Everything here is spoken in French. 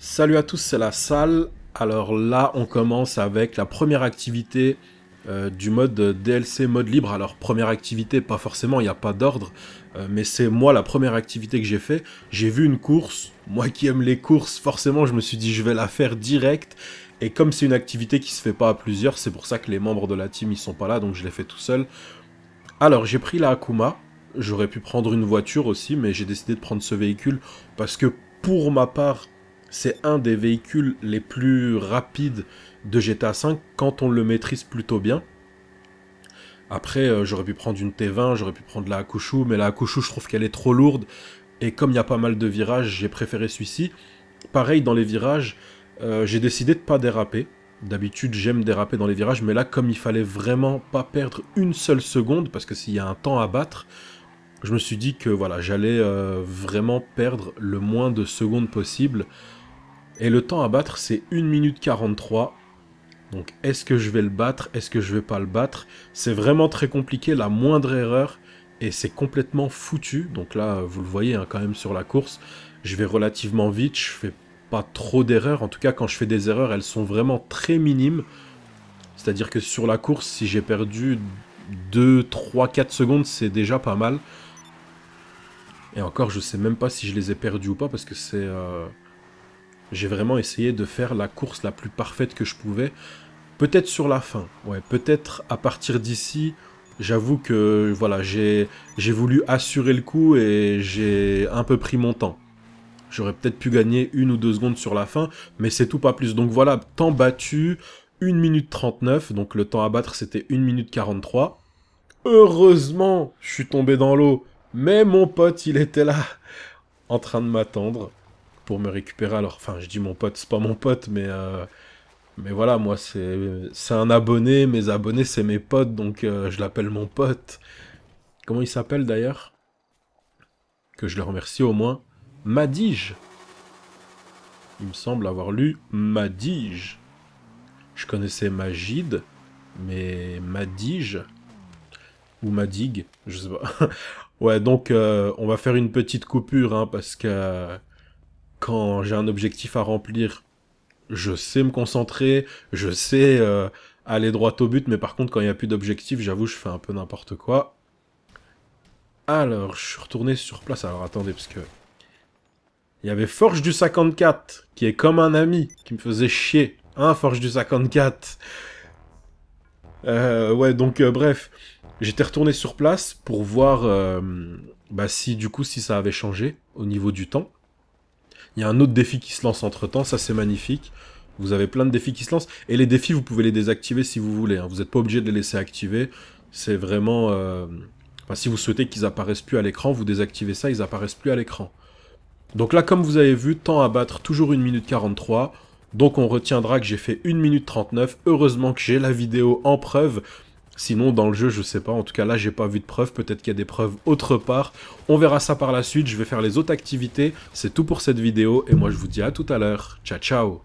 Salut à tous, c'est la salle. Alors là, on commence avec la première activité euh, du mode euh, DLC mode libre. Alors première activité, pas forcément, il n'y a pas d'ordre, euh, mais c'est moi la première activité que j'ai fait. J'ai vu une course, moi qui aime les courses, forcément je me suis dit je vais la faire direct. Et comme c'est une activité qui se fait pas à plusieurs, c'est pour ça que les membres de la team ils sont pas là, donc je l'ai fait tout seul. Alors j'ai pris la Akuma, j'aurais pu prendre une voiture aussi, mais j'ai décidé de prendre ce véhicule parce que pour ma part, c'est un des véhicules les plus rapides de GTA V quand on le maîtrise plutôt bien. Après, euh, j'aurais pu prendre une T20, j'aurais pu prendre la Akushu, mais la Akushu, je trouve qu'elle est trop lourde. Et comme il y a pas mal de virages, j'ai préféré celui-ci. Pareil, dans les virages, euh, j'ai décidé de pas déraper. D'habitude, j'aime déraper dans les virages, mais là, comme il fallait vraiment pas perdre une seule seconde, parce que s'il y a un temps à battre, je me suis dit que voilà, j'allais euh, vraiment perdre le moins de secondes possible. Et le temps à battre, c'est 1 minute 43. Donc est-ce que je vais le battre Est-ce que je vais pas le battre C'est vraiment très compliqué, la moindre erreur, et c'est complètement foutu. Donc là, vous le voyez hein, quand même sur la course, je vais relativement vite, je fais pas trop d'erreurs. En tout cas, quand je fais des erreurs, elles sont vraiment très minimes. C'est-à-dire que sur la course, si j'ai perdu 2, 3, 4 secondes, c'est déjà pas mal. Et encore, je sais même pas si je les ai perdus ou pas, parce que c'est... Euh, j'ai vraiment essayé de faire la course la plus parfaite que je pouvais. Peut-être sur la fin, ouais. Peut-être à partir d'ici, j'avoue que voilà, j'ai voulu assurer le coup et j'ai un peu pris mon temps. J'aurais peut-être pu gagner une ou deux secondes sur la fin, mais c'est tout pas plus. Donc voilà, temps battu, 1 minute 39, donc le temps à battre c'était 1 minute 43. Heureusement, je suis tombé dans l'eau, mais mon pote, il était là, en train de m'attendre pour me récupérer. Alors, enfin, je dis mon pote, c'est pas mon pote, mais euh, mais voilà, moi c'est un abonné. Mes abonnés, c'est mes potes, donc euh, je l'appelle mon pote. Comment il s'appelle d'ailleurs Que je le remercie au moins. Madige. Il me semble avoir lu Madige. Je connaissais Magide, mais Madige ou Madig, je sais pas. Ouais, donc euh, on va faire une petite coupure, hein, parce que quand j'ai un objectif à remplir, je sais me concentrer, je sais euh, aller droit au but, mais par contre quand il n'y a plus d'objectif, j'avoue, je fais un peu n'importe quoi. Alors, je suis retourné sur place, alors attendez, parce que... Il y avait Forge du 54, qui est comme un ami, qui me faisait chier. Hein, Forge du 54 euh, Ouais, donc bref... J'étais retourné sur place pour voir euh, bah, si du coup si ça avait changé au niveau du temps. Il y a un autre défi qui se lance entre temps, ça c'est magnifique. Vous avez plein de défis qui se lancent. Et les défis, vous pouvez les désactiver si vous voulez. Hein. Vous n'êtes pas obligé de les laisser activer. C'est vraiment... Euh, si vous souhaitez qu'ils apparaissent plus à l'écran, vous désactivez ça, ils apparaissent plus à l'écran. Donc là, comme vous avez vu, temps à battre, toujours 1 minute 43. Donc on retiendra que j'ai fait 1 minute 39. Heureusement que j'ai la vidéo en preuve. Sinon, dans le jeu, je sais pas. En tout cas, là, j'ai pas vu de preuves. Peut-être qu'il y a des preuves autre part. On verra ça par la suite. Je vais faire les autres activités. C'est tout pour cette vidéo. Et moi, je vous dis à tout à l'heure. Ciao, ciao